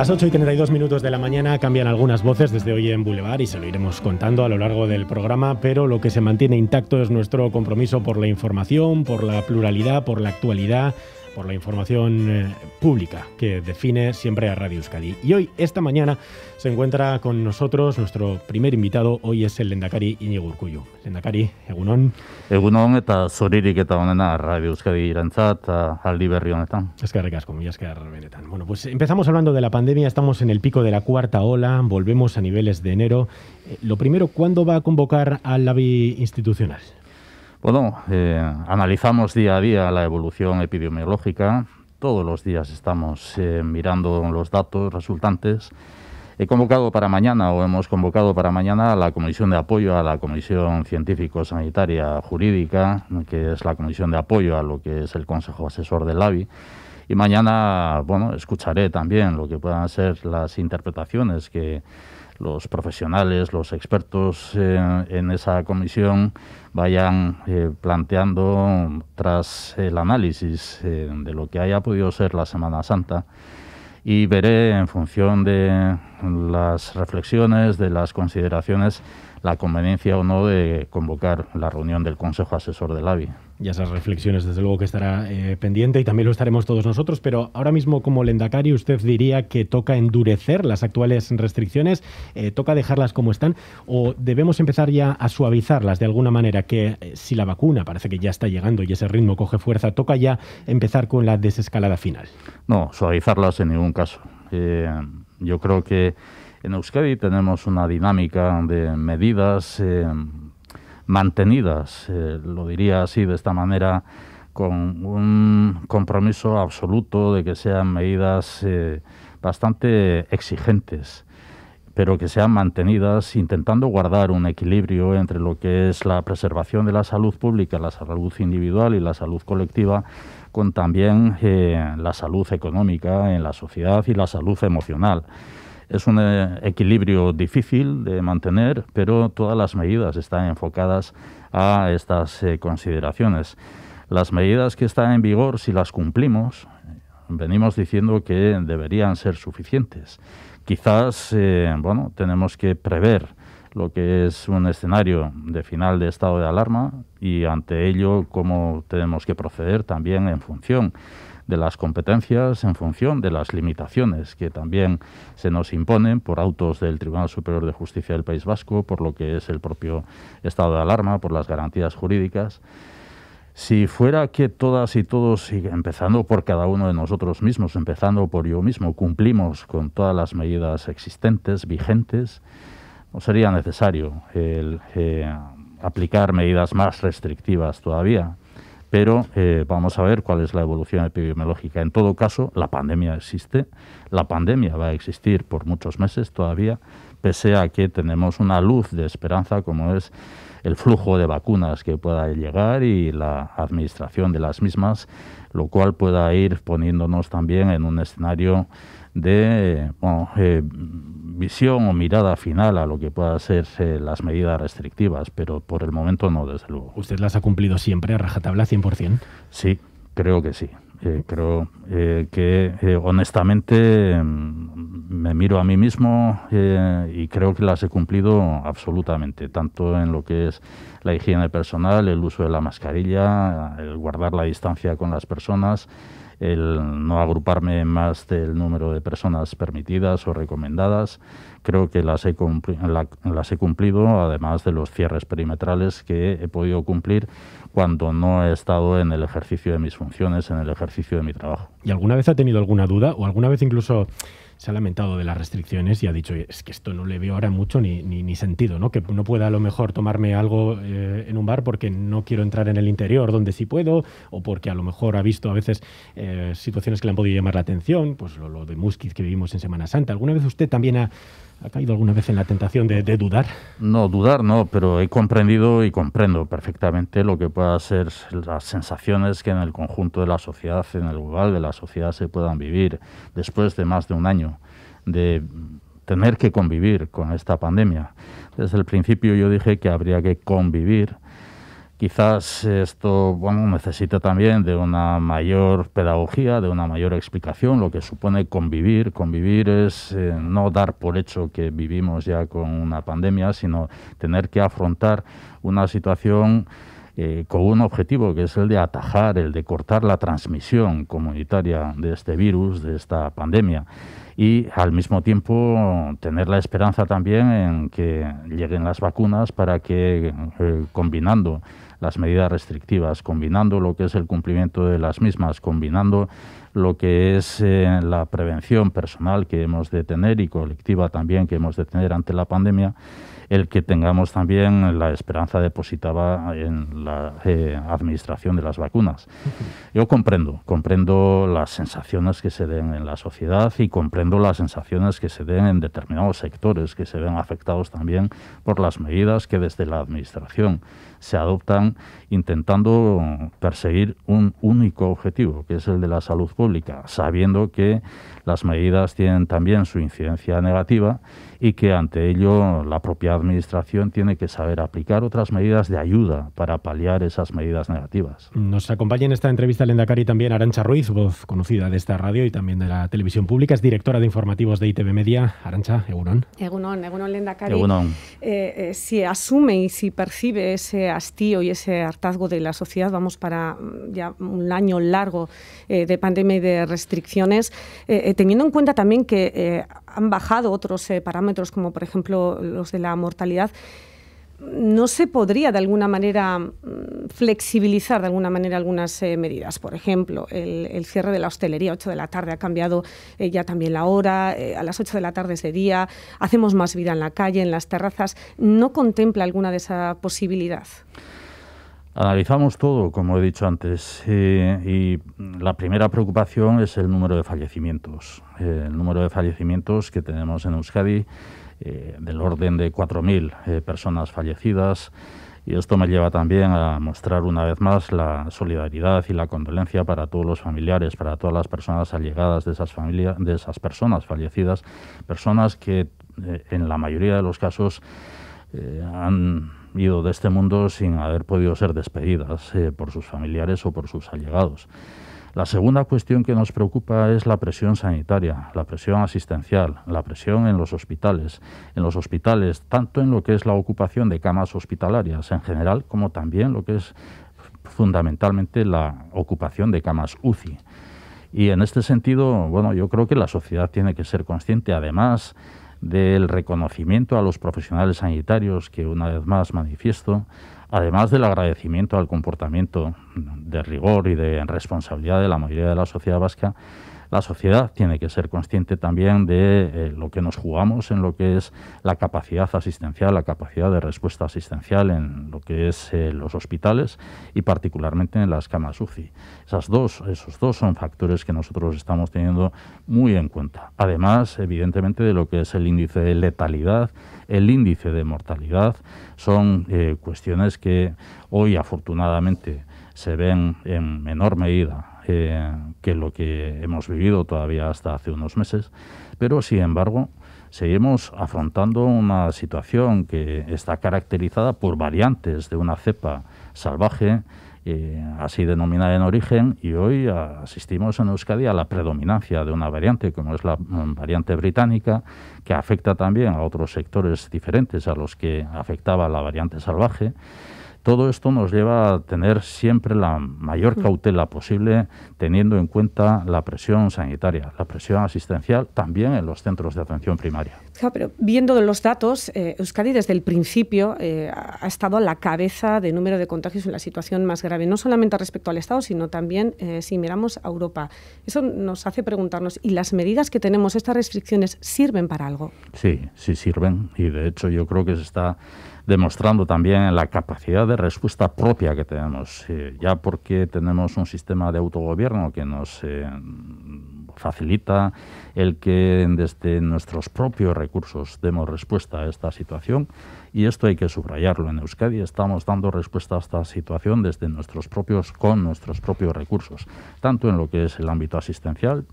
Las 8 y 32 minutos de la mañana cambian algunas voces desde hoy en Boulevard y se lo iremos contando a lo largo del programa, pero lo que se mantiene intacto es nuestro compromiso por la información, por la pluralidad, por la actualidad por la información eh, pública que define siempre a Radio Euskadi. Y hoy, esta mañana, se encuentra con nosotros nuestro primer invitado. Hoy es el Lendakari Iñigo Urcuyo. Lendakari, Egunon. Egunon eta zoririk eta onena Radio Euskadi irantzat, aldi berri honetan. que asko, que Bueno, pues empezamos hablando de la pandemia, estamos en el pico de la cuarta ola, volvemos a niveles de enero. Eh, lo primero, ¿cuándo va a convocar al labi institucional? Bueno, eh, analizamos día a día la evolución epidemiológica. Todos los días estamos eh, mirando los datos resultantes. He convocado para mañana o hemos convocado para mañana a la Comisión de Apoyo a la Comisión Científico-Sanitaria Jurídica, que es la Comisión de Apoyo a lo que es el Consejo Asesor del AVI. Y mañana, bueno, escucharé también lo que puedan ser las interpretaciones que los profesionales, los expertos eh, en esa comisión vayan eh, planteando tras el análisis eh, de lo que haya podido ser la Semana Santa. Y veré en función de las reflexiones, de las consideraciones, la conveniencia o no de convocar la reunión del Consejo Asesor del AVI. Y esas reflexiones, desde luego, que estará eh, pendiente y también lo estaremos todos nosotros. Pero ahora mismo, como lendacario, usted diría que toca endurecer las actuales restricciones, eh, toca dejarlas como están, o debemos empezar ya a suavizarlas de alguna manera. Que eh, si la vacuna parece que ya está llegando y ese ritmo coge fuerza, toca ya empezar con la desescalada final. No, suavizarlas en ningún caso. yo creo que en Euskadi tenemos una dinámica de medidas eh, mantenidas, eh, lo diría así de esta manera, con un compromiso absoluto de que sean medidas eh, bastante exigentes pero que sean mantenidas intentando guardar un equilibrio entre lo que es la preservación de la salud pública, la salud individual y la salud colectiva, con también la salud económica en la sociedad y la salud emocional. Es un eh, equilibrio difícil de mantener, pero todas las medidas están enfocadas a estas eh, consideraciones. Las medidas que están en vigor, si las cumplimos, venimos diciendo que deberían ser suficientes. Quizás, eh, bueno, tenemos que prever lo que es un escenario de final de estado de alarma y ante ello cómo tenemos que proceder también en función de las competencias en función de las limitaciones que también se nos imponen por autos del Tribunal Superior de Justicia del País Vasco, por lo que es el propio estado de alarma, por las garantías jurídicas. Si fuera que todas y todos, empezando por cada uno de nosotros mismos, empezando por yo mismo, cumplimos con todas las medidas existentes, vigentes, no sería necesario eh, aplicar medidas más restrictivas todavía pero eh, vamos a ver cuál es la evolución epidemiológica. En todo caso, la pandemia existe, la pandemia va a existir por muchos meses todavía, pese a que tenemos una luz de esperanza como es el flujo de vacunas que pueda llegar y la administración de las mismas, lo cual pueda ir poniéndonos también en un escenario de eh, visión o mirada final a lo que puedan ser las medidas restrictivas, pero por el momento no, desde luego. ¿Usted las ha cumplido siempre a rajatabla 100%? Sí, creo que sí. Eh, creo eh, que honestamente mm, me miro a mí mismo y creo que las he cumplido absolutamente, tanto en lo que es la higiene personal, el uso de la mascarilla, el guardar la distancia con las personas el no agruparme más del número de personas permitidas o recomendadas. Creo que las he, las he cumplido, además de los cierres perimetrales que he podido cumplir cuando no he estado en el ejercicio de mis funciones, en el ejercicio de mi trabajo. ¿Y alguna vez ha tenido alguna duda o alguna vez incluso se ha lamentado de las restricciones y ha dicho, es que esto no le veo ahora mucho ni, ni, sentido, ¿no? Que no pueda a lo mejor tomarme algo eh, en un bar porque no quiero entrar en el interior donde sí puedo, o porque a lo mejor ha visto a veces eh, situaciones que le han podido llamar la atención, pues lo, de Musquiz que vivimos en Semana Santa. ¿Alguna vez usted también ha ¿Ha caído alguna vez en la tentación de, dudar? No, dudar no, pero he comprendido y comprendo perfectamente lo que puedan ser las sensaciones que en el conjunto de la sociedad, en el global de la sociedad, se puedan vivir después de más de un año de tener que convivir con esta pandemia. Desde el principio yo dije que habría que convivir Quizás esto bueno, necesita también de una mayor pedagogía, de una mayor explicación, lo que supone convivir. Convivir es eh, no dar por hecho que vivimos ya con una pandemia, sino tener que afrontar una situación eh, con un objetivo que es el de atajar, el de cortar la transmisión comunitaria de este virus, de esta pandemia, y al mismo tiempo tener la esperanza también en que lleguen las vacunas para que, eh, combinando las medidas restrictivas, combinando lo que es el cumplimiento de las mismas, combinando lo que es eh, la prevención personal que hemos de tener y colectiva también que hemos de tener ante la pandemia, el que tengamos también la esperanza depositada en la eh, administración de las vacunas. Yo comprendo, comprendo las sensaciones que se den en la sociedad y comprendo las sensaciones que se den en determinados sectores que se ven afectados también por las medidas que desde la administración se adoptan intentando perseguir un único objetivo, que es el de la salud pública, sabiendo que las medidas tienen también su incidencia negativa y que ante ello la propia Administración tiene que saber aplicar otras medidas de ayuda para paliar esas medidas negativas. Nos acompaña en esta entrevista el Cari también Arancha Ruiz, voz conocida de esta radio y también de la televisión pública, es directora de informativos de ITV Media. Arancha, Egunon. Egunon, Egunon Lendakari. Egunon. Eh, eh, si asume y si percibe ese hastío y ese hartazgo de la sociedad. Vamos para mm, ya un año largo eh, de pandemia y de restricciones, eh, eh, teniendo en cuenta también que han bajado otros parámetros, como por ejemplo los de la mortalidad. ¿No se podría de alguna manera mm, flexibilizar de alguna manera algunas eh, medidas. Por ejemplo, el, cierre de la hostelería, a 8 de la tarde, ha cambiado eh, ya también la hora, eh, a las 8 de la tarde es de día, hacemos más vida en la calle, en las terrazas. ¿No contempla alguna de esa posibilidad? Analizamos todo, como he dicho antes, y la primera preocupación es el número de fallecimientos. el número de fallecimientos que tenemos en Euskadi, del orden de 4.000 personas fallecidas. Y esto me lleva también a mostrar una vez más la solidaridad y la condolencia para todos los familiares, para todas las personas allegadas de esas familias, de esas personas fallecidas, personas que eh, en la mayoría de los casos eh, han ido de este mundo sin haber podido ser despedidas eh, por sus familiares o por sus allegados. La segunda cuestión que nos preocupa es la presión sanitaria, la presión asistencial, la presión en los hospitales, en los hospitales, tanto en lo que es la ocupación de camas hospitalarias en general, como también lo que es fundamentalmente la ocupación de camas UCI. Y en este sentido, bueno, yo creo que la sociedad tiene que ser consciente, además del reconocimiento a los profesionales sanitarios que una vez más manifiesto, además del agradecimiento al comportamiento de rigor y de responsabilidad de la mayoría de la sociedad vasca, la sociedad tiene que ser consciente también de eh, lo que nos jugamos en lo que es la capacidad asistencial, la capacidad de respuesta asistencial en lo que es eh, los hospitales y particularmente en las camas UCI. Esas dos, esos dos son factores que nosotros estamos teniendo muy en cuenta. Además, evidentemente, de lo que es el índice de letalidad, el índice de mortalidad, son eh, cuestiones que hoy afortunadamente se ven en menor medida que, lo que hemos vivido todavía hasta hace unos meses, pero sin embargo seguimos afrontando una situación que está caracterizada por variantes de una cepa salvaje, eh, así denominada en origen, y hoy asistimos en Euskadi a la predominancia de una variante, como es la mm, variante británica, que afecta también a otros sectores diferentes a los que afectaba la variante salvaje. Todo esto nos lleva a tener siempre la mayor mm. cautela posible teniendo en cuenta la presión sanitaria, la presión asistencial también en los centros de atención primaria. pero viendo los datos, eh, Euskadi desde el principio eh, ha estado a la cabeza de número de contagios en la situación más grave, no solamente respecto al Estado, sino también eh, si miramos a Europa. Eso nos hace preguntarnos, ¿y las medidas que tenemos, estas restricciones, sirven para algo? Sí, sí sirven y de hecho yo creo que se está demostrando también la capacidad de respuesta propia que tenemos, eh, ya porque tenemos un sistema de autogobierno que nos eh, facilita el que desde nuestros propios recursos demos respuesta a esta situación y esto hay que subrayarlo en Euskadi, estamos dando respuesta a esta situación desde nuestros propios, con nuestros propios recursos, tanto en lo que es el ámbito asistencial,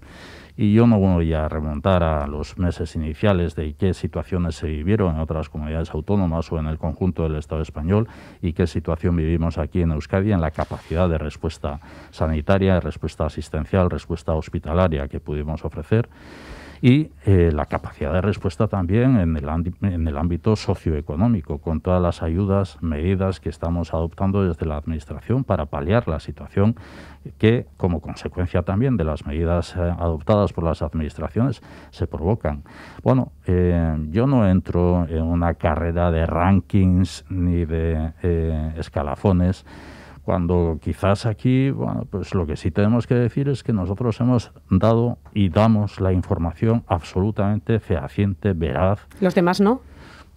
y yo no voy a remontar a los meses iniciales de qué situaciones se vivieron en otras comunidades autónomas o en el conjunto del Estado español y qué situación vivimos aquí en Euskadi en la capacidad de respuesta sanitaria, respuesta asistencial, respuesta hospitalaria que pudimos ofrecer y eh, la capacidad de respuesta también en el, en el ámbito socioeconómico, con todas las ayudas, medidas que estamos adoptando desde la Administración para paliar la situación que, como consecuencia también de las medidas eh, adoptadas por las administraciones, se provocan. Bueno, eh, yo no entro en una carrera de rankings ni de escalafones. Cuando quizás aquí, bueno, pues lo que sí tenemos que decir es que nosotros hemos dado y damos la información absolutamente fehaciente, veraz. ¿Los demás no?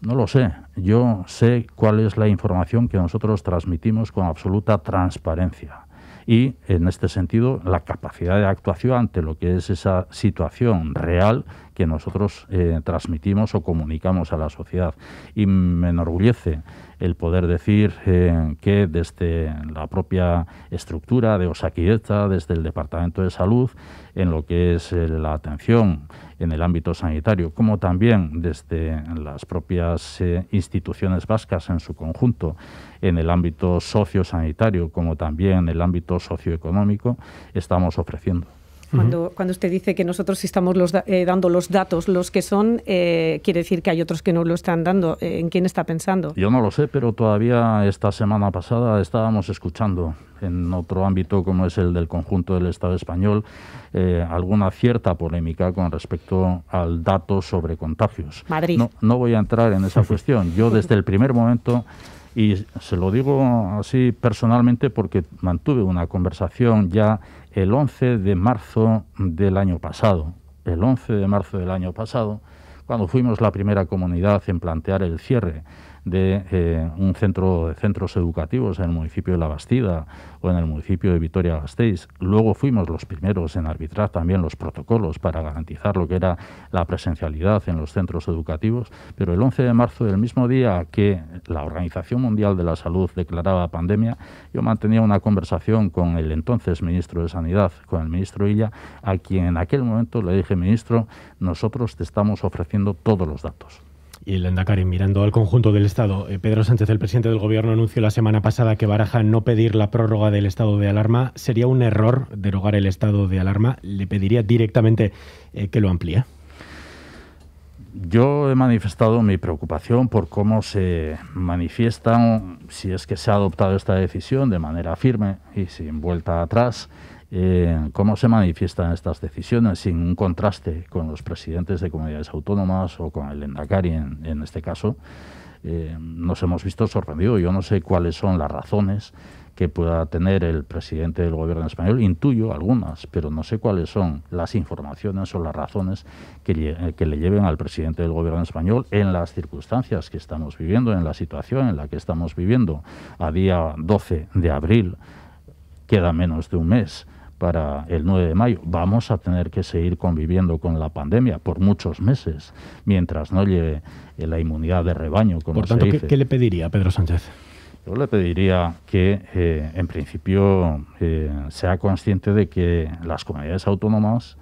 No lo sé. Yo sé cuál es la información que nosotros transmitimos con absoluta transparencia. Y en este sentido, la capacidad de actuación ante lo que es esa situación real que nosotros eh, transmitimos o comunicamos a la sociedad. Y me enorgullece el poder decir eh, que desde la propia estructura de Osaquieta, desde el Departamento de Salud, en lo que es eh, la atención en el ámbito sanitario, como también desde las propias instituciones vascas en su conjunto, en el ámbito sociosanitario, como también en el ámbito socioeconómico, estamos ofreciendo. Cuando, usted dice que nosotros estamos eh, dando los datos, los que son, eh, quiere decir que hay otros que no lo están dando. Eh, ¿En quién está pensando? Yo no lo sé, pero todavía esta semana pasada estábamos escuchando en otro ámbito como es el del conjunto del Estado español, alguna cierta polémica con respecto al dato sobre contagios. Madrid. no voy a entrar en esa cuestión. Yo desde el primer momento, y se lo digo así personalmente porque mantuve una conversación ya el 11 de marzo del año pasado. El 11 de marzo del año pasado, cuando fuimos la primera comunidad en plantear el cierre de eh, un centro de centros educativos en el municipio de La Bastida o en el municipio de Vitoria-Gasteiz. Luego fuimos los primeros en arbitrar también los protocolos para garantizar lo que era la presencialidad en los centros educativos, pero el 11 de marzo del mismo día que la Organización Mundial de la Salud declaraba pandemia, yo mantenía una conversación con el entonces ministro de Sanidad, con el ministro Illa, a quien en aquel momento le dije, ministro, nosotros te estamos ofreciendo todos los datos y el Karim, mirando al conjunto del Estado, eh, Pedro Sánchez, el presidente del Gobierno, anunció la semana pasada que Baraja no pedir la prórroga del estado de alarma. ¿Sería un error derogar el estado de alarma? ¿Le pediría directamente eh, que lo amplíe? Yo he manifestado mi preocupación por cómo se manifiesta, si es que se ha adoptado esta decisión de manera firme y sin vuelta atrás, eh, cómo se manifiestan estas decisiones sin un contraste con los presidentes de comunidades autónomas o con el Endacari en, este caso, eh, nos hemos visto sorprendidos. Yo no sé cuáles son las razones que pueda tener el presidente del gobierno español. Intuyo algunas, pero no sé cuáles son las informaciones o las razones que le lleven al presidente del gobierno español en las circunstancias que estamos viviendo, en la situación en la que estamos viviendo a día 12 de abril. Queda menos de un mes para el 9 de mayo. Vamos a tener que seguir conviviendo con la pandemia por muchos meses, mientras no llegue la inmunidad de rebaño. Como por tanto, ¿qué, le pediría a Pedro Sánchez? Yo le pediría que, eh, en principio, eh, sea consciente de que las comunidades autónomas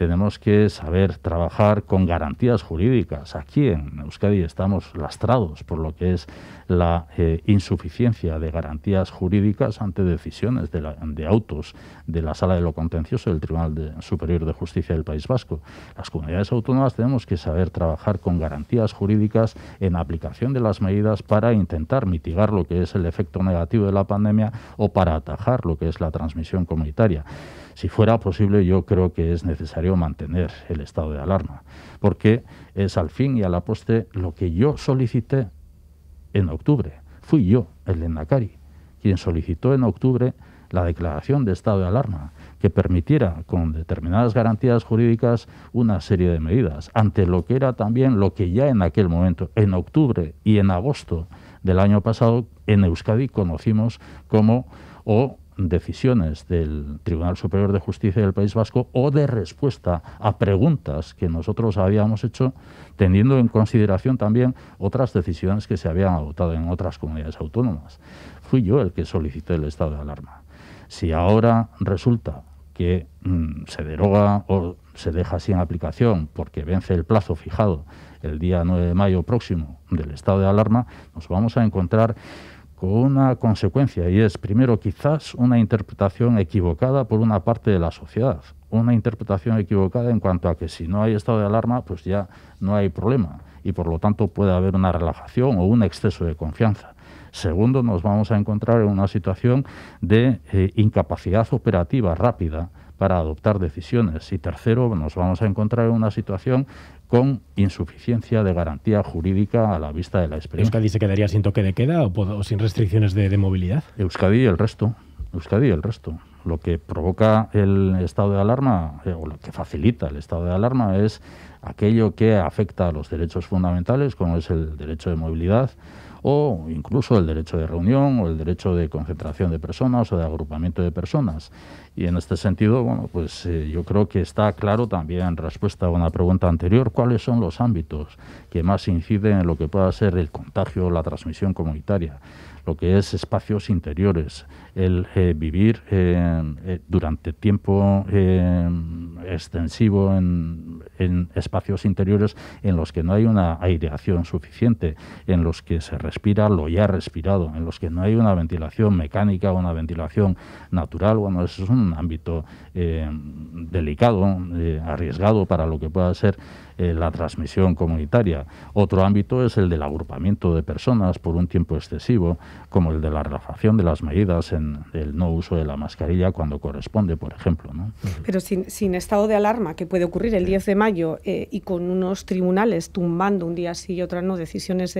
tenemos que saber trabajar con garantías jurídicas. Aquí en Euskadi estamos lastrados por lo que es la eh, insuficiencia de garantías jurídicas ante decisiones de, autos de la Sala de lo Contencioso del Tribunal Superior de Justicia del País Vasco. Las comunidades autónomas tenemos que saber trabajar con garantías jurídicas en aplicación de las medidas para intentar mitigar lo que es el efecto negativo de la pandemia o para atajar lo que es la transmisión comunitaria. Si fuera posible, yo creo que es necesario mantener el estado de alarma, porque es al fin y a la lo que yo solicité en octubre. Fui yo, el Endacari, quien solicitó en octubre la declaración de estado de alarma, que permitiera, con determinadas garantías jurídicas, una serie de medidas, ante lo que era también lo que ya en aquel momento, en octubre y en agosto del año pasado, en Euskadi conocimos como o decisiones del Tribunal Superior de Justicia del País Vasco o de respuesta a preguntas que nosotros habíamos hecho, teniendo en consideración también otras decisiones que se habían adoptado en otras comunidades autónomas. Fui yo el que solicité el estado de alarma. Si ahora resulta que mm, se deroga o se deja sin aplicación porque vence el plazo fijado el día 9 de mayo próximo del estado de alarma, nos vamos a encontrar con una consecuencia y es primero quizás una interpretación equivocada por una parte de la sociedad, una interpretación equivocada en cuanto a que si no hay estado de alarma pues ya no hay problema y por lo tanto puede haber una relajación o un exceso de confianza. Segundo, nos vamos a encontrar en una situación de eh, incapacidad operativa rápida para adoptar decisiones. Y tercero, nos vamos a encontrar en una situación con insuficiencia de garantía jurídica a la vista de la experiencia. ¿Euskadi se quedaría sin toque de queda o, sin restricciones de, movilidad? Euskadi y el resto. Euskadi el resto. Lo que provoca el estado de alarma, eh, o lo que facilita el estado de alarma, es aquello que afecta a los derechos fundamentales, como es el derecho de movilidad, o incluso el derecho de reunión o el derecho de concentración de personas o de agrupamiento de personas. Y en este sentido, bueno, pues eh, yo creo que está claro también en respuesta a una pregunta anterior cuáles son los ámbitos que más inciden en lo que pueda ser el contagio, la transmisión comunitaria, lo que es espacios interiores, el eh, vivir eh, eh, durante tiempo extensivo en, espacios interiores en los que no hay una aireación suficiente, en los que se respira lo ya respirado, en los que no hay una ventilación mecánica o una ventilación natural. Bueno, eso es un ámbito delicado, arriesgado para lo que pueda ser la transmisión comunitaria. Otro ámbito es el del agrupamiento de personas por un tiempo excesivo, como el de la relajación de las medidas el no uso de la mascarilla cuando corresponde, por ejemplo. ¿no? Pero sin, estado de alarma, que puede ocurrir el 10 de mayo, eh, y con unos tribunales tumbando un día sí y otro no decisiones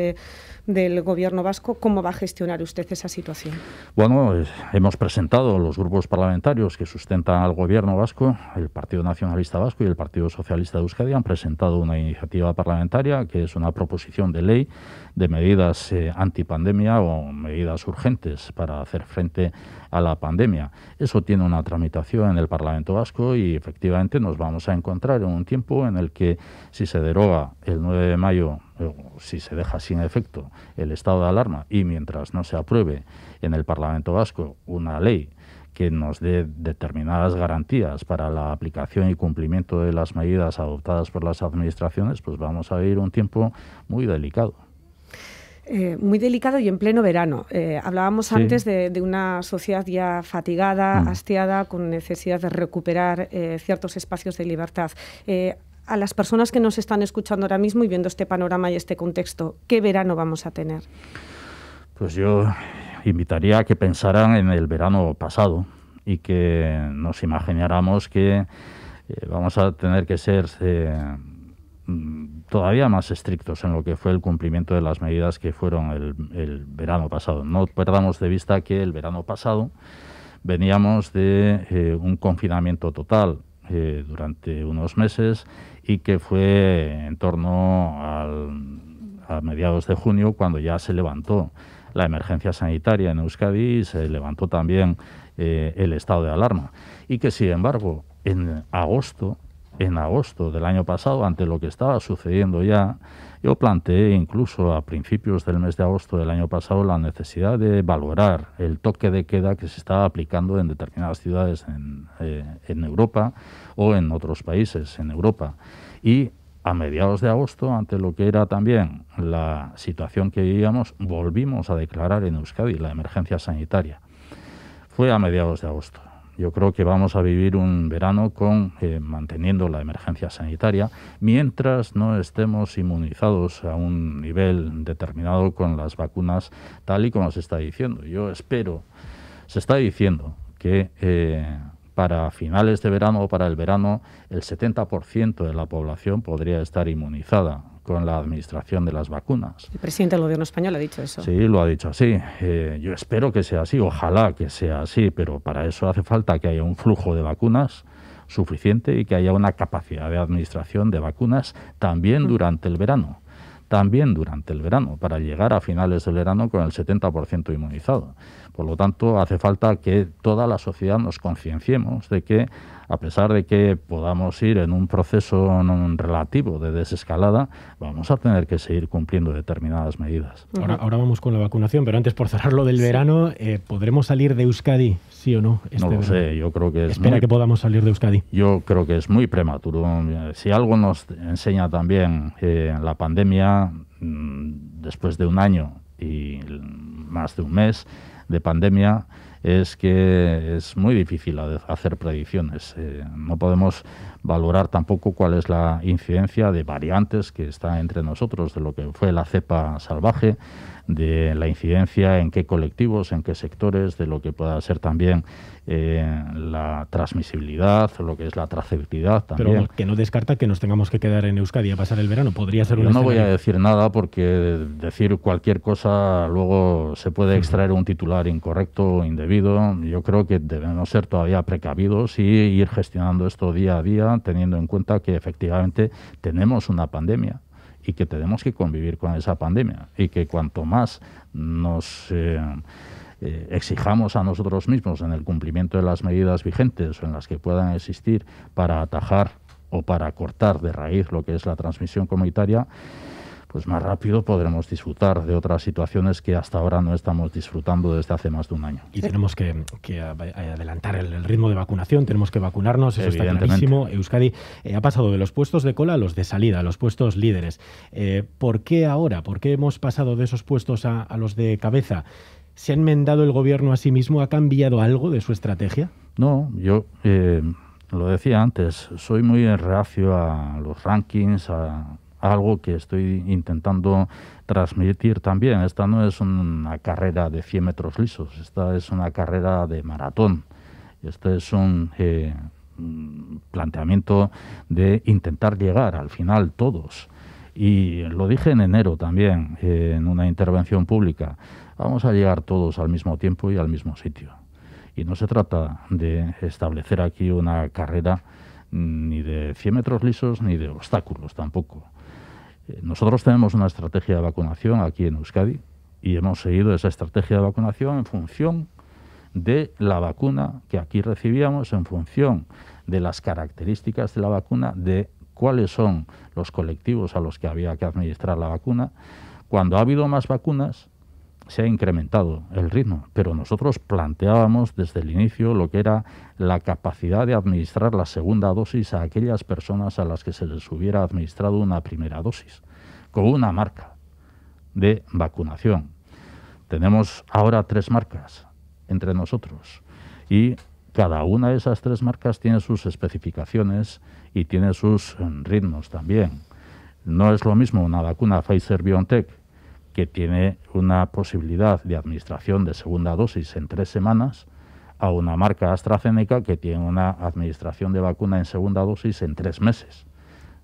del gobierno vasco, ¿cómo va a gestionar usted esa situación? Bueno, hemos presentado los grupos parlamentarios que sustentan al gobierno vasco, el Partido Nacionalista Vasco y el Partido Socialista de Euskadi, han presentado una iniciativa parlamentaria que es una proposición de ley de medidas eh, antipandemia o medidas urgentes para hacer frente a la pandemia. Eso tiene una tramitación en el Parlamento Vasco y efectivamente nos vamos a encontrar en un tiempo en el que si se deroga el 9 de mayo si se deja sin efecto el estado de alarma y mientras no se apruebe en el Parlamento Vasco una ley que nos dé determinadas garantías para la aplicación y cumplimiento de las medidas adoptadas por las administraciones, pues vamos a vivir un tiempo muy delicado. Eh, muy delicado y en pleno verano. Eh, hablábamos antes de, una sociedad ya fatigada, mm. hastiada, con necesidad de recuperar eh, ciertos espacios de libertad. a las personas que nos están escuchando ahora mismo y viendo este panorama y este contexto, ¿qué verano vamos a tener? Pues yo invitaría a que pensaran en el verano pasado y que nos imagináramos que vamos a tener que ser Mm, todavía más estrictos en lo que fue el cumplimiento de las medidas que fueron el, verano pasado. No perdamos de vista que el verano pasado veníamos de eh, un confinamiento total eh, durante unos meses y que fue en torno a mediados de junio cuando ya se levantó la emergencia sanitaria en Euskadi y se levantó también eh, el estado de alarma. Y que, sin embargo, en agosto en agosto del año pasado, ante lo que estaba sucediendo ya, yo planteé incluso a principios del mes de agosto del año pasado la necesidad de valorar el toque de queda que se estaba aplicando en determinadas ciudades en, eh, Europa o en otros países en Europa. Y a mediados de agosto, ante lo que era también la situación que vivíamos, volvimos a declarar en Euskadi la emergencia sanitaria. Fue a mediados de agosto. Yo creo que vamos a vivir un verano con eh, manteniendo la emergencia sanitaria mientras no estemos inmunizados a un nivel determinado con las vacunas, tal y como se está diciendo. Yo espero, se está diciendo que eh, para finales de verano o para el verano el 70% de la población podría estar inmunizada con la administración de las vacunas. El presidente del gobierno español ha dicho eso. Sí, lo ha dicho así. Eh, yo espero que sea así, ojalá que sea así, pero para eso hace falta que haya un flujo de vacunas suficiente y que haya una capacidad de administración de vacunas también mm. durante el verano también durante el verano, para llegar a finales del verano con el 70% inmunizado. Por lo tanto, hace falta que toda la sociedad nos concienciemos de que, a pesar de que podamos ir en un proceso relativo de desescalada, vamos a tener que seguir cumpliendo determinadas medidas. Ahora, vamos con la vacunación, pero antes, por cerrar lo del verano, eh, ¿podremos salir de Euskadi, sí o no? Este no lo sé, yo creo que es Espera que podamos salir de Euskadi. Yo creo que es muy prematuro. Si algo nos enseña también eh, la pandemia, mm, después de un año y más de un mes, de pandemia es que es muy difícil hacer predicciones. Eh, no podemos valorar tampoco cuál es la incidencia de variantes que está entre nosotros, de lo que fue la cepa salvaje, de la incidencia en qué colectivos, en qué sectores, de lo que pueda ser también eh, la transmisibilidad, lo que es la trazabilidad también. Pero que no descarta que nos tengamos que quedar en Euskadi a pasar el verano, podría ser un no voy a decir nada porque decir cualquier cosa luego se puede extraer un titular incorrecto, indebido yo creo que debemos ser todavía precavidos y ir gestionando esto día a día, teniendo en cuenta que efectivamente tenemos una pandemia y que tenemos que convivir con esa pandemia y que cuanto más nos... Eh, eh, exijamos a nosotros mismos en el cumplimiento de las medidas vigentes o en las que puedan existir para atajar o para cortar de raíz lo que es la transmisión comunitaria, pues más rápido podremos disfrutar de otras situaciones que hasta ahora no estamos disfrutando desde hace más de un año. Y tenemos que, eh, adelantar el, ritmo de vacunación, tenemos que vacunarnos, eso está clarísimo. Euskadi eh, ha pasado de los puestos de cola a los de salida, a los puestos líderes. Eh, ¿Por qué ahora? ¿Por qué hemos pasado de esos puestos a, los de cabeza? ¿Se ha enmendado el gobierno a sí mismo? ¿Ha cambiado algo de su estrategia? No, yo lo decía antes, soy muy reacio a los rankings, a algo que estoy intentando transmitir también. Esta no es una carrera de 100 metros lisos, esta es una carrera de maratón. Este es un eh, planteamiento de intentar llegar al final todos. Y lo dije en enero también, eh, en una intervención pública, vamos a llegar todos al mismo tiempo y al mismo sitio. Y no se trata de establecer aquí una carrera mm, ni de 100 metros lisos ni de obstáculos tampoco. Nosotros tenemos una estrategia de vacunación aquí en Euskadi y hemos seguido esa estrategia de vacunación en función de la vacuna que aquí recibíamos, en función de las características de la vacuna, de cuáles son los colectivos a los que había que administrar la vacuna. Cuando ha habido más vacunas, se ha incrementado el ritmo, pero nosotros planteábamos desde el inicio lo que era la capacidad de administrar la segunda dosis a aquellas personas a las que se les hubiera administrado una primera dosis, con una marca de vacunación. Tenemos ahora tres marcas entre nosotros y cada una de esas tres marcas tiene sus especificaciones y tiene sus ritmos también. No es lo mismo una vacuna Pfizer BioNTech que tiene una posibilidad de administración de segunda dosis en tres semanas a una marca AstraZeneca que tiene una administración de vacuna en segunda dosis en tres meses.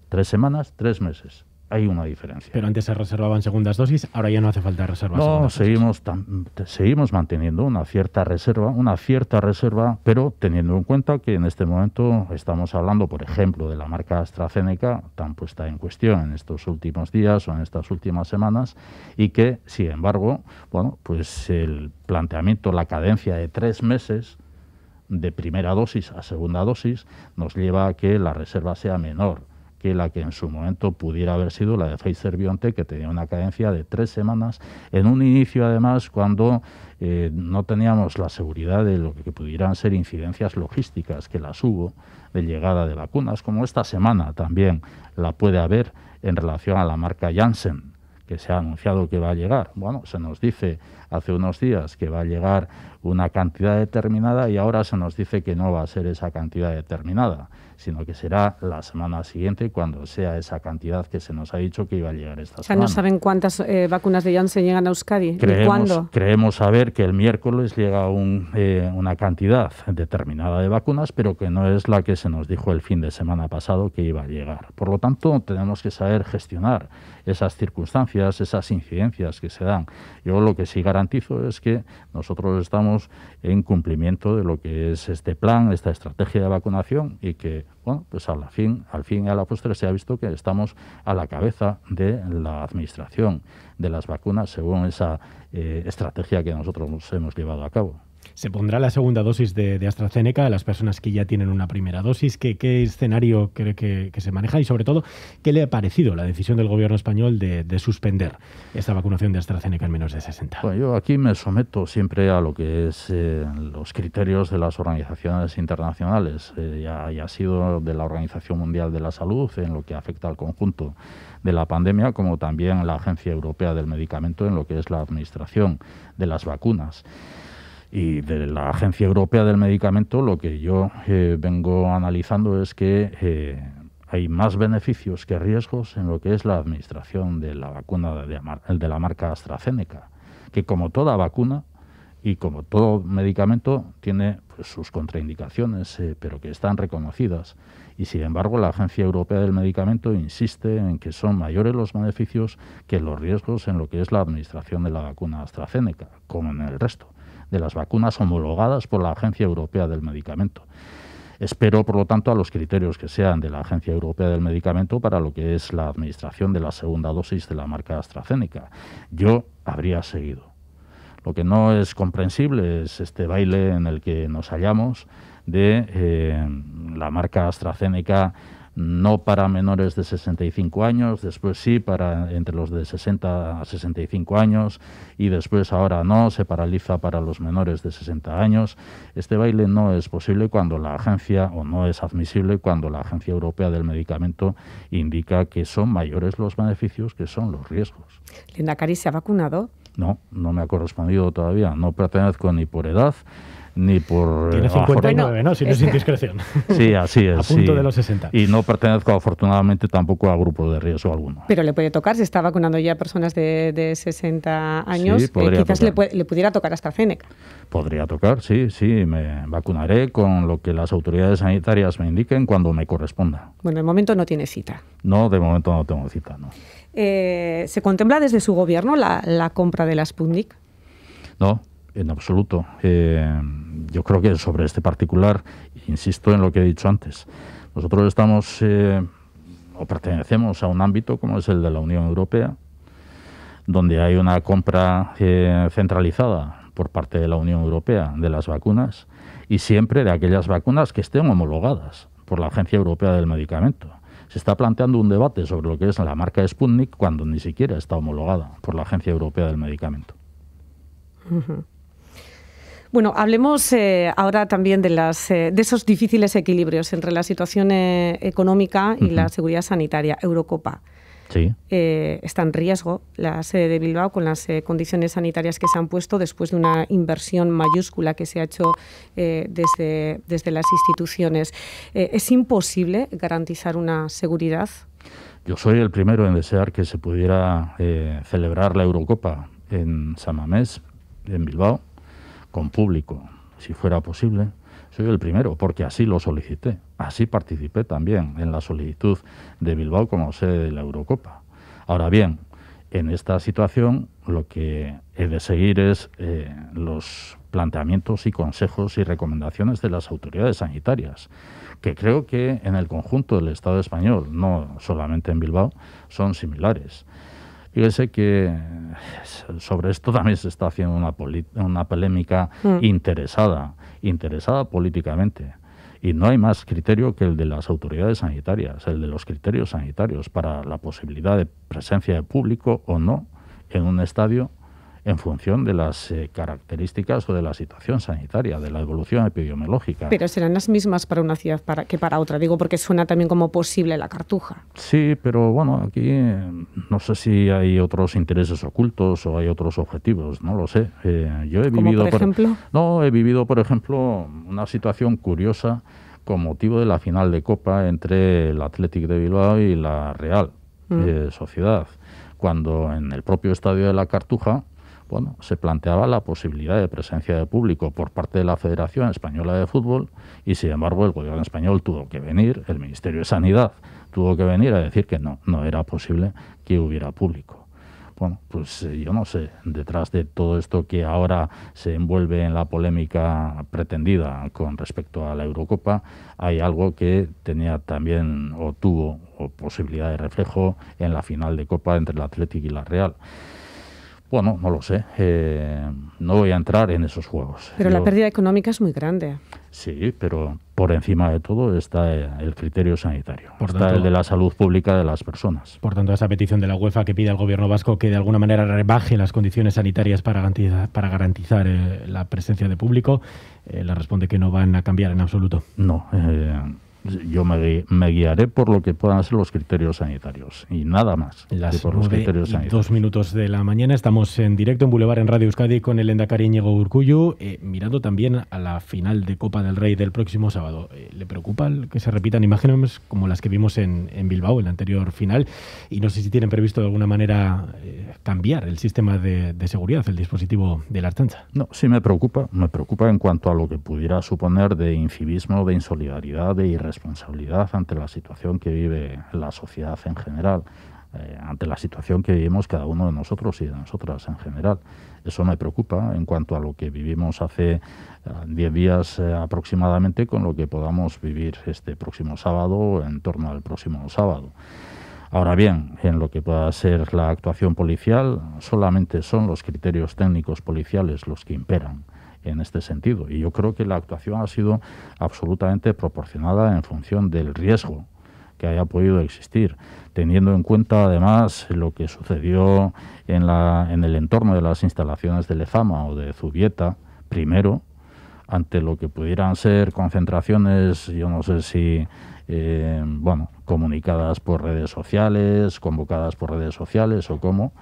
Tres semanas, tres meses hay una diferencia. Pero antes se reservaban segundas dosis, ahora ya no hace falta reservas. No, seguimos, seguimos manteniendo una cierta reserva, una cierta reserva, pero teniendo en cuenta que en este momento estamos hablando, por ejemplo, de la marca AstraZeneca, tan puesta en cuestión en estos últimos días o en estas últimas semanas, y que, sin embargo, bueno, pues el planteamiento, la cadencia de tres meses de primera dosis a segunda dosis nos lleva a que la reserva sea menor que la que en su momento pudiera haber sido la de Pfizer-BioNTech, que tenía una cadencia de tres semanas, en un inicio además cuando eh, no teníamos la seguridad de lo que pudieran ser incidencias logísticas, que las hubo, de llegada de vacunas, como esta semana también la puede haber en relación a la marca Janssen, que se ha anunciado que va a llegar. Bueno, se nos dice hace unos días que va a llegar una cantidad determinada y ahora se nos dice que no va a ser esa cantidad determinada sino que será la semana siguiente cuando sea esa cantidad que se nos ha dicho que iba a llegar esta semana. O no saben cuántas eh, vacunas de Janssen llegan a Euskadi. Creemos, cuándo? Creemos saber que el miércoles llega un, eh, una cantidad determinada de vacunas, pero que no es la que se nos dijo el fin de semana pasado que iba a llegar. Por lo tanto, tenemos que saber gestionar esas circunstancias, esas incidencias que se dan. Yo lo que sí garantizo es que nosotros estamos en cumplimiento de lo que es este plan, esta estrategia de vacunación y que bueno, pues al fin, al fin y a la postre se ha visto que estamos a la cabeza de la administración de las vacunas según esa eh, estrategia que nosotros hemos llevado a cabo. Se pondrá la segunda dosis de, AstraZeneca a las personas que ya tienen una primera dosis. ¿Qué, escenario cree que, se maneja? Y sobre todo, ¿qué le ha parecido la decisión del gobierno español de, suspender esta vacunación de AstraZeneca en menos de 60? Bueno, yo aquí me someto siempre a lo que es eh, los criterios de las organizaciones internacionales. Eh, ya ha sido de la Organización Mundial de la Salud en lo que afecta al conjunto de la pandemia, como también la Agencia Europea del Medicamento en lo que es la administración de las vacunas. Y de la Agencia Europea del Medicamento lo que yo eh, vengo analizando es que eh, hay más beneficios que riesgos en lo que es la administración de la vacuna de, de la marca AstraZeneca, que como toda vacuna y como todo medicamento tiene pues, sus contraindicaciones, eh, pero que están reconocidas. Y sin embargo, la Agencia Europea del Medicamento insiste en que son mayores los beneficios que los riesgos en lo que es la administración de la vacuna AstraZeneca, como en el resto de las vacunas homologadas por la Agencia Europea del Medicamento. Espero, por lo tanto, a los criterios que sean de la Agencia Europea del Medicamento para lo que es la administración de la segunda dosis de la marca AstraZeneca. Yo habría seguido. Lo que no es comprensible es este baile en el que nos hallamos de eh, la marca AstraZeneca no para menores de 65 años, después sí para entre los de 60 a 65 años y después ahora no, se paraliza para los menores de 60 años. Este baile no es posible cuando la agencia o no es admisible cuando la Agencia Europea del Medicamento indica que son mayores los beneficios que son los riesgos. Linda Cari se ha vacunado. No, no me ha correspondido todavía. No pertenezco ni por edad ni por... Eh, tiene 59, ¿no? Si no es este- indiscreción. Sí, así es. a punto de los 60. Y no pertenezco afortunadamente tampoco a grupo de riesgo alguno. Pero le puede tocar, se está vacunando ya personas de, de 60 años, eh, quizás le, le, pudiera tocar hasta CENEC. Podría tocar, sí, sí, me vacunaré con lo que las autoridades sanitarias me indiquen cuando me corresponda. Bueno, de momento no tiene cita. No, de momento no tengo cita, no. Eh, ¿Se contempla desde su gobierno la, la compra de la Sputnik? No, en absoluto. Eh, yo creo que sobre este particular, insisto en lo que he dicho antes, nosotros estamos eh, o pertenecemos a un ámbito como es el de la Unión Europea, donde hay una compra eh, centralizada por parte de la Unión Europea de las vacunas y siempre de aquellas vacunas que estén homologadas por la Agencia Europea del Medicamento. Se está planteando un debate sobre lo que es la marca Sputnik cuando ni siquiera está homologada por la Agencia Europea del Medicamento. Bueno, hablemos eh, ahora también de, las, eh, de esos difíciles equilibrios entre la situación eh, económica y la seguridad sanitaria. Eurocopa está en riesgo la sede de Bilbao con las condiciones sanitarias que se han puesto después de una inversión mayúscula que se ha hecho desde, desde las instituciones. ¿Es imposible garantizar una seguridad? Yo soy el primero en desear que se pudiera celebrar la Eurocopa en San Mamés, en Bilbao con público, si fuera posible, soy el primero, porque así lo solicité. Así participé también en la solicitud de Bilbao como sede de la Eurocopa. Ahora bien, en esta situación lo que he de seguir es eh, los planteamientos y consejos y recomendaciones de las autoridades sanitarias, que creo que en el conjunto del Estado español, no solamente en Bilbao, son similares. Fíjese que eh, sobre esto también se está haciendo una, una polémica mm. interesada, interesada políticamente. Y no hay más criterio que el de las autoridades sanitarias, el de los criterios sanitarios para la posibilidad de presencia de público o no en un estadio en función de las eh, características o de la situación sanitaria, de la evolución epidemiológica. Pero serán las mismas para una ciudad para, que para otra, digo, porque suena también como posible la cartuja. Sí, pero bueno, aquí mm, no sé si hay otros intereses ocultos o hay otros objetivos, no lo sé. Eh, yo he vivido, por ejemplo, no he vivido, por ejemplo, una situación curiosa con motivo de la final de Copa entre el Athletic de Bilbao y la Real mm. eh, Sociedad, cuando en el propio estadio de la Cartuja bueno, se planteaba la posibilidad de presencia de público por parte de la Federación Española de Fútbol y sin embargo el gobierno español tuvo que venir, el Ministerio de Sanidad tuvo que venir a decir que no, no era posible que hubiera público bueno, pues eh, yo no sé, detrás de todo esto que ahora se envuelve en la polémica pretendida con respecto a la Eurocopa, hay algo que tenía también o tuvo posibilidad de reflejo en la final de Copa entre el Atlético y la Real. Bueno, no lo sé. Eh, no voy a entrar en esos juegos. Pero la pérdida económica es muy grande. Sí, pero por encima de todo está eh, el criterio sanitario, está el de la salud pública de las personas. Por tanto, esa petición de la UEFA que pide al gobierno vasco que de alguna manera rebaje las condiciones sanitarias para garantizar, para garantizar eh, la presencia de público, la responde que no van a cambiar en absoluto. No yo me, me, guiaré por lo que puedan ser los criterios sanitarios y nada más por los criterios sanitarios. Dos minutos de la mañana, estamos en directo en Boulevard en Radio Euskadi con el Endacari Íñigo urcuyo eh, mirando también a la final de Copa del Rey del próximo sábado. Eh, ¿Le preocupa que se repitan imágenes como las que vimos en, Bilbao, en la anterior final? Y no sé si tienen previsto de alguna manera eh, cambiar el sistema de, seguridad, el dispositivo de la artanza. No, sí me preocupa, me preocupa en cuanto a lo que pudiera suponer de infibismo, de insolidaridad, de irresponsabilidad responsabilidad ante la situación que vive la sociedad en general, eh, ante la situación que vivimos cada uno de nosotros y de nosotras en general. Eso me preocupa en cuanto a lo que vivimos hace 10 eh, días eh, aproximadamente con lo que podamos vivir este próximo sábado o en torno al próximo sábado. Ahora bien, en lo que pueda ser la actuación policial, solamente son los criterios técnicos policiales los que imperan en este sentido. Y yo creo que la actuación ha sido absolutamente proporcionada en función del riesgo que haya podido existir, teniendo en cuenta además lo que sucedió en, la, en el entorno de las instalaciones de Lezama o de Zubieta, primero, ante lo que pudieran ser concentraciones, yo no sé si, eh, bueno, comunicadas por redes sociales, convocadas por redes sociales o cómo,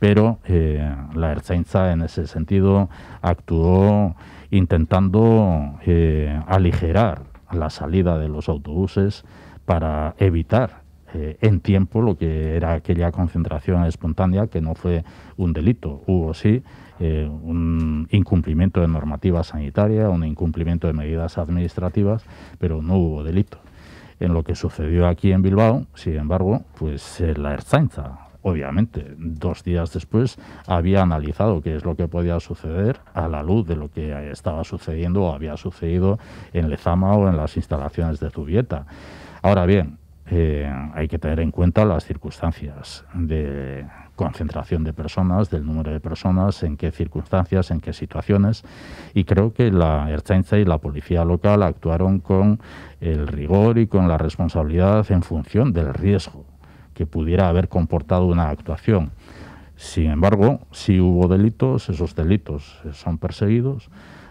pero eh, la Ertzaintza en ese sentido actuó intentando eh, aligerar la salida de los autobuses para evitar eh, en tiempo lo que era aquella concentración espontánea, que no fue un delito, hubo sí un incumplimiento de normativa sanitaria, un incumplimiento de medidas administrativas, pero no hubo delito. En lo que sucedió aquí en Bilbao, sin embargo, pues la Ertzaintza Obviamente, dos días después había analizado qué es lo que podía suceder a la luz de lo que estaba sucediendo o había sucedido en Lezama o en las instalaciones de Zubieta. Ahora bien, eh, hay que tener en cuenta las circunstancias de concentración de personas, del número de personas, en qué circunstancias, en qué situaciones. Y creo que la Ertzaintza y la policía local actuaron con el rigor y con la responsabilidad en función del riesgo que pudiera haber comportado una actuación. Sin embargo, si hubo delitos, esos delitos son perseguidos,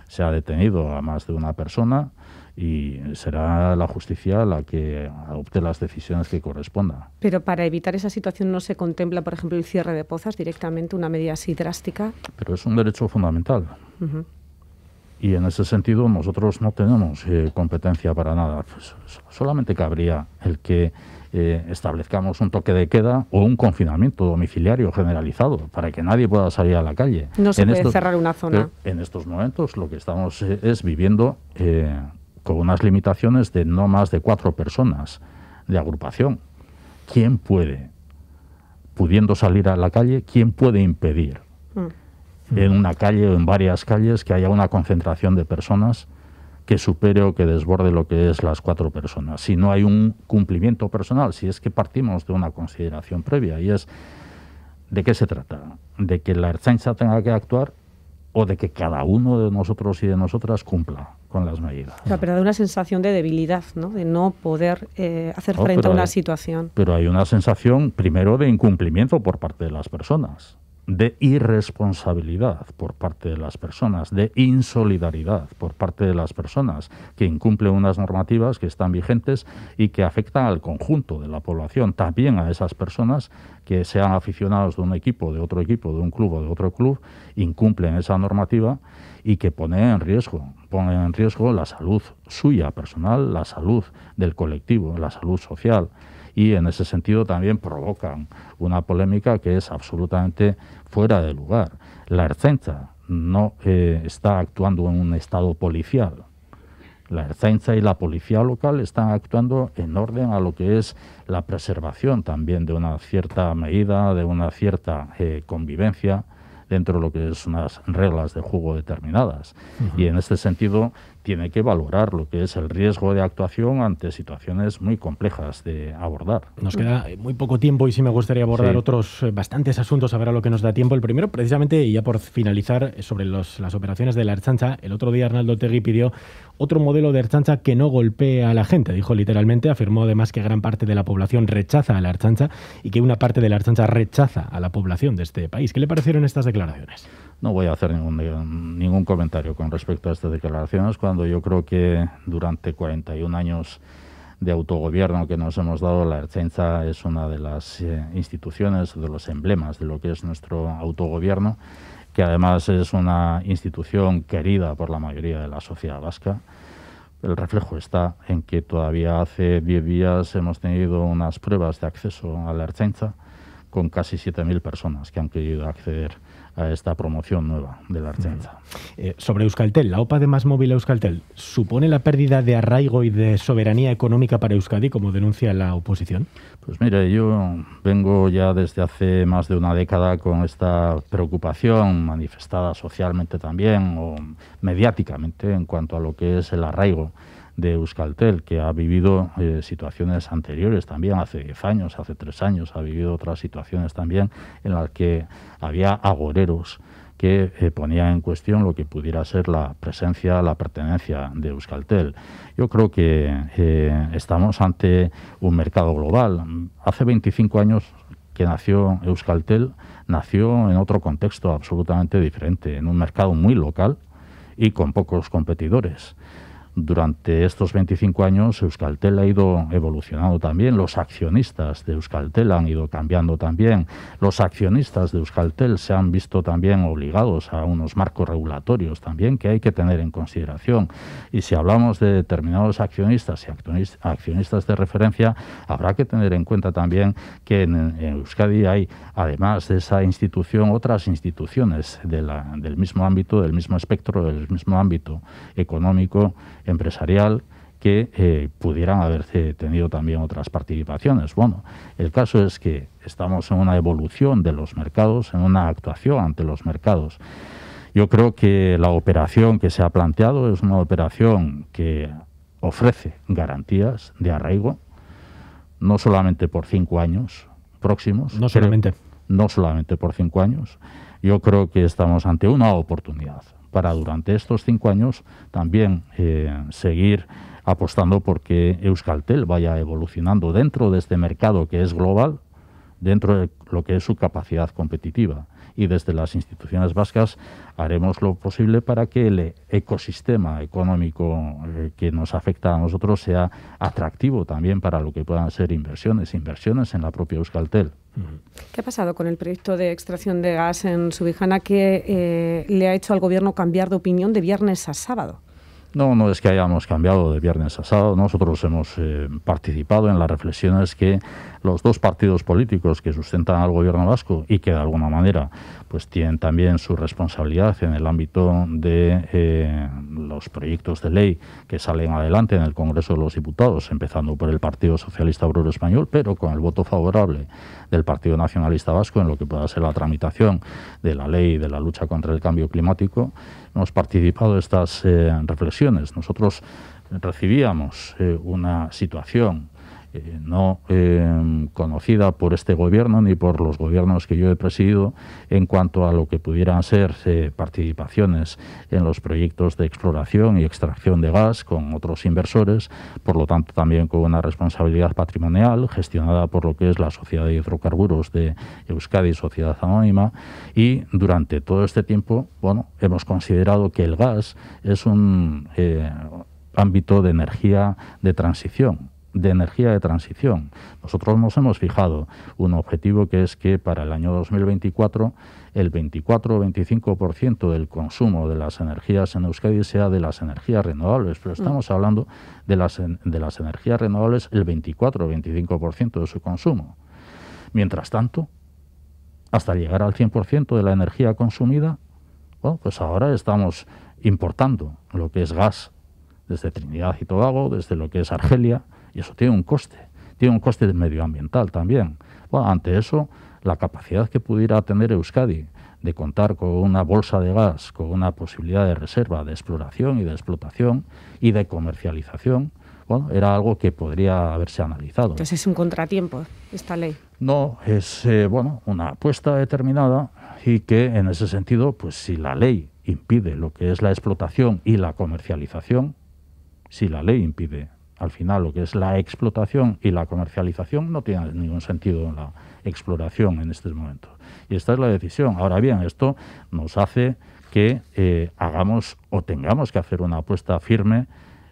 se ha detenido a más de una persona y será la justicia la que adopte las decisiones que correspondan. Pero para evitar esa situación no se contempla, por ejemplo, el cierre de pozas directamente, una medida así drástica. Pero es un derecho fundamental. Y en ese sentido nosotros no tenemos eh, competencia para nada. solamente cabría el que eh, establezcamos un toque de queda o un confinamiento domiciliario generalizado para que nadie pueda salir a la calle. No se en puede cerrar una zona. En estos momentos lo que estamos eh, es viviendo eh, con unas limitaciones de no más de cuatro personas de agrupación. ¿Quién puede, pudiendo salir a la calle, quién puede impedir mm. en una calle o en varias calles que haya una concentración de personas? que supere o que desborde lo que es las cuatro personas. Si no hay un cumplimiento personal, si es que partimos de una consideración previa y es de qué se trata, de que la Ertzaintza tenga que actuar o de que cada uno de nosotros y de nosotras cumpla con las medidas. O pero da una sensación de debilidad, ¿no? De no poder eh, hacer frente a una situación. Pero hay una sensación, primero, de incumplimiento por parte de las personas de irresponsabilidad por parte de las personas, de insolidaridad por parte de las personas, que incumplen unas normativas que están vigentes y que afectan al conjunto de la población, también a esas personas que sean aficionados de un equipo, de otro equipo, de un club o de otro club, incumplen esa normativa y que ponen en riesgo, ponen en riesgo la salud suya personal, la salud del colectivo, la salud social y en ese sentido también provocan una polémica que es absolutamente fuera de lugar. La Ercenza no eh, está actuando en un estado policial. La Ercenza y la policía local están actuando en orden a lo que es la preservación también de una cierta medida, de una cierta eh, convivencia dentro de lo que es unas reglas de juego determinadas. Y en este sentido tiene que valorar lo que es el riesgo de actuación ante situaciones muy complejas de abordar. Nos queda eh, muy poco tiempo y sí me gustaría abordar otros eh, bastantes asuntos, a ver a lo que nos da tiempo. El primero, precisamente, y ya por finalizar, eh, sobre las operaciones de la Archancha. El otro día Arnaldo Tegui pidió otro modelo de Archancha que no golpee a la gente, dijo literalmente. Afirmó además que gran parte de la población rechaza a la Archancha y que una parte de la Archancha rechaza a la población de este país. ¿Qué le parecieron estas declaraciones? No voy a hacer ningún, ningún comentario con respecto a estas declaraciones, cuando yo creo que durante 41 años de autogobierno que nos hemos dado, la Ertzaintza es una de las eh, instituciones, de los emblemas de lo que es nuestro autogobierno, que además es una institución querida por la mayoría de la sociedad vasca. El reflejo está en que todavía hace 10 días hemos tenido unas pruebas de acceso a la Ertzaintza con casi 7.000 personas que han querido acceder esta promoción nueva de la argentina eh, sobre Euskaltel, la OPA de Más Móvil Euskaltel, ¿supone la pérdida de arraigo y de soberanía económica para Euskadi, como denuncia la oposición? Pues mire, yo vengo ya desde hace más de una década con esta preocupación manifestada socialmente también o mediáticamente en cuanto a lo que es el arraigo de Euskaltel, que ha vivido eh, situaciones anteriores también, hace 10 años, hace 3 años, ha vivido otras situaciones también en las que había agoreros que eh, ponían en cuestión lo que pudiera ser la presencia, la pertenencia de Euskaltel. Yo creo que eh, estamos ante un mercado global. Hace 25 años que nació Euskaltel, nació en otro contexto absolutamente diferente, en un mercado muy local y con pocos competidores durante estos 25 años Euskaltel ha ido evolucionando también, los accionistas de Euskaltel han ido cambiando también, los accionistas de Euskaltel se han visto también obligados a unos marcos regulatorios también que hay que tener en consideración. Y si hablamos de determinados accionistas y accionistas de referencia, habrá que tener en cuenta también que en, Euskadi hay, además de esa institución, otras instituciones del mismo ámbito, del mismo espectro, del mismo ámbito económico, empresarial que eh, pudieran haberse tenido también otras participaciones. Bueno, el caso es que estamos en una evolución de los mercados, en una actuación ante los mercados. Yo creo que la operación que se ha planteado es una operación que ofrece garantías de arraigo, no solamente por cinco años próximos. No solamente. no solamente por cinco años. Yo creo que estamos ante una oportunidad para durante estos cinco años también eh, seguir apostando porque Euskaltel vaya evolucionando dentro de este mercado que es global, dentro de lo que es su capacidad competitiva. Y desde las instituciones vascas haremos lo posible para que el ecosistema económico eh, que nos afecta a nosotros sea atractivo también para lo que puedan ser inversiones, inversiones en la propia Euskaltel. ¿Qué ha pasado con el proyecto de extracción de gas en Subijana que eh, le ha hecho al gobierno cambiar de opinión de viernes a sábado? No, no es que hayamos cambiado de viernes a sábado. Nosotros hemos eh, participado en las reflexiones que los dos partidos políticos que sustentan al gobierno vasco y que de alguna manera pues tienen también su responsabilidad en el ámbito de eh, los proyectos de ley que salen adelante en el Congreso de los Diputados, empezando por el Partido Socialista Obrero Español, pero con el voto favorable del Partido Nacionalista Vasco en lo que pueda ser la tramitación de la ley de la lucha contra el cambio climático hemos participado de estas eh, reflexiones. Nosotros recibíamos eh, una situación eh, no em, conocida por este gobierno ni por los gobiernos que yo he presidido en cuanto a lo que pudieran ser eh, participaciones en los proyectos de exploración y extracción de gas con otros inversores, por lo tanto también con una responsabilidad patrimonial gestionada por lo que es la Sociedad de Hidrocarburos de Euskadi, Sociedad Anónima, y durante todo este tiempo, bueno, hemos considerado que el gas es un eh, ámbito de energía de transición de energía de transición. Nosotros nos hemos fijado un objetivo que es que para el año 2024 el 24 o 25% del consumo de las energías en Euskadi sea de las energías renovables, pero mm. estamos hablando de las, de las energías renovables el 24 o 25% de su consumo. Mientras tanto, hasta llegar al 100% de la energía consumida, pues ahora estamos importando lo que es gas desde Trinidad y Tobago, desde lo que es Argelia, y eso tiene un coste, tiene un coste medioambiental también. ante eso, la capacidad que pudiera tener Euskadi de contar con una bolsa de gas, con una posibilidad de reserva, de exploración y de explotación y de comercialización, bueno, era algo que podría haberse analizado. Entonces es un contratiempo esta ley. No, es eh, bueno una apuesta determinada y que en ese sentido, pues si la ley impide lo que es la explotación y la comercialización, si la ley impide al final, lo que es la explotación y la comercialización no tiene ningún sentido en la exploración en estos momentos. Y esta es la decisión. Ahora bien, esto nos hace que eh, hagamos o tengamos que hacer una apuesta firme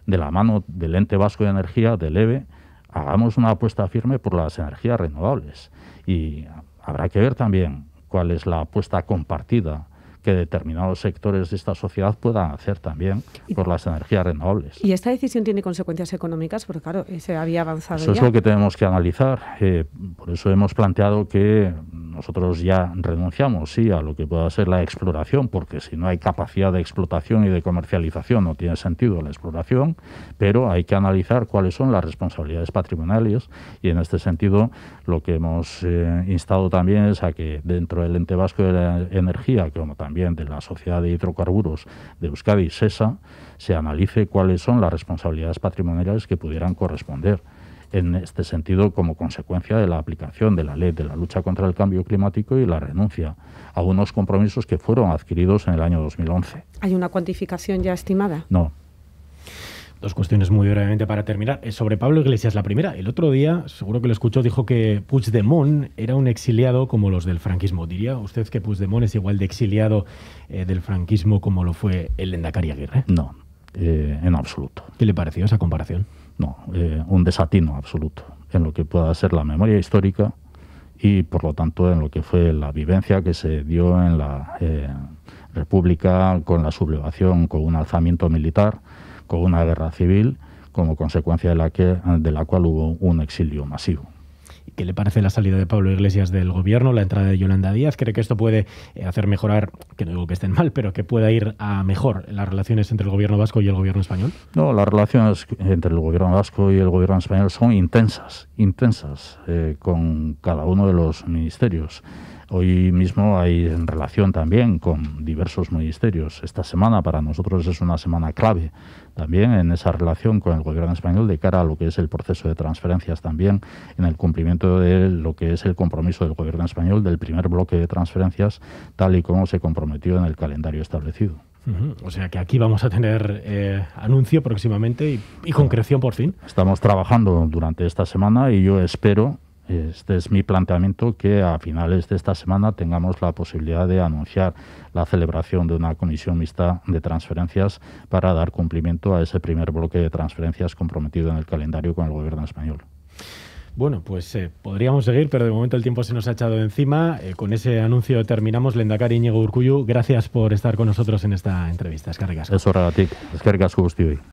de la mano del ente vasco de energía, del EVE, e. hagamos una apuesta firme por las energías renovables. Y habrá que ver también cuál es la apuesta compartida que determinados sectores de esta sociedad puedan hacer también por las energías renovables. ¿Y esta decisión tiene consecuencias económicas? Porque claro, se había avanzado. Eso es lo que tenemos que analizar. Eh, por eso hemos planteado que nosotros ya renunciamos, sí, a lo que pueda ser la exploración, porque si no hay capacidad de explotación y de comercialización, no tiene sentido la exploración, pero hay que analizar cuáles son las responsabilidades patrimoniales y en este sentido lo que hemos eh, instado también es a que dentro del ente vasco de la energía, como también también de la Sociedad de Hidrocarburos de Euskadi, SESA, se analice cuáles son las responsabilidades patrimoniales que pudieran corresponder. En este sentido, como consecuencia de la aplicación de la ley de la lucha contra el cambio climático y la renuncia a unos compromisos que fueron adquiridos en el año 2011. ¿Hay una cuantificación ya estimada? No. Dos cuestiones muy brevemente para terminar. Sobre Pablo Iglesias, la primera, el otro día, seguro que lo escuchó, dijo que Puigdemont era un exiliado como los del franquismo. ¿Diría usted que Puigdemont es igual de exiliado eh, del franquismo como lo fue el Lendakari Aguirre? No, eh, en absoluto. ¿Qué le pareció esa comparación? No, eh, un desatino absoluto en lo que pueda ser la memoria histórica y, por lo tanto, en lo que fue la vivencia que se dio en la República con la sublevación, con un alzamiento militar con una guerra civil como consecuencia de la, que, de la cual hubo un exilio masivo. ¿Qué le parece la salida de Pablo Iglesias del gobierno, la entrada de Yolanda Díaz? ¿Cree que esto puede eh, hacer mejorar, que no digo que estén mal, pero que pueda ir a mejor las relaciones entre el gobierno vasco y el gobierno español? No, las relaciones entre el gobierno vasco y el gobierno español son intensas, intensas, eh, con cada uno de los ministerios. Hoy mismo hay en relación también con diversos ministerios. Esta semana para nosotros es una semana clave también en esa relación con el gobierno español de cara a lo que es el proceso de transferencias también, en el cumplimiento de lo que es el compromiso del gobierno español del primer bloque de transferencias, tal y como se comprometió en el calendario establecido. O sea que aquí vamos a tener eh, anuncio próximamente y concreción por fin. Estamos trabajando durante esta semana y yo espero este es mi planteamiento que a finales de esta semana tengamos la posibilidad de anunciar la celebración de una comisión mixta de transferencias para dar cumplimiento a ese primer bloque de transferencias comprometido en el calendario con el Gobierno español. Bueno, pues eh, podríamos seguir, pero de momento el tiempo se nos ha echado encima. Eh, con ese anuncio terminamos. Lendakari Íñigo Urcuyu, gracias por estar con nosotros en esta entrevista. Es que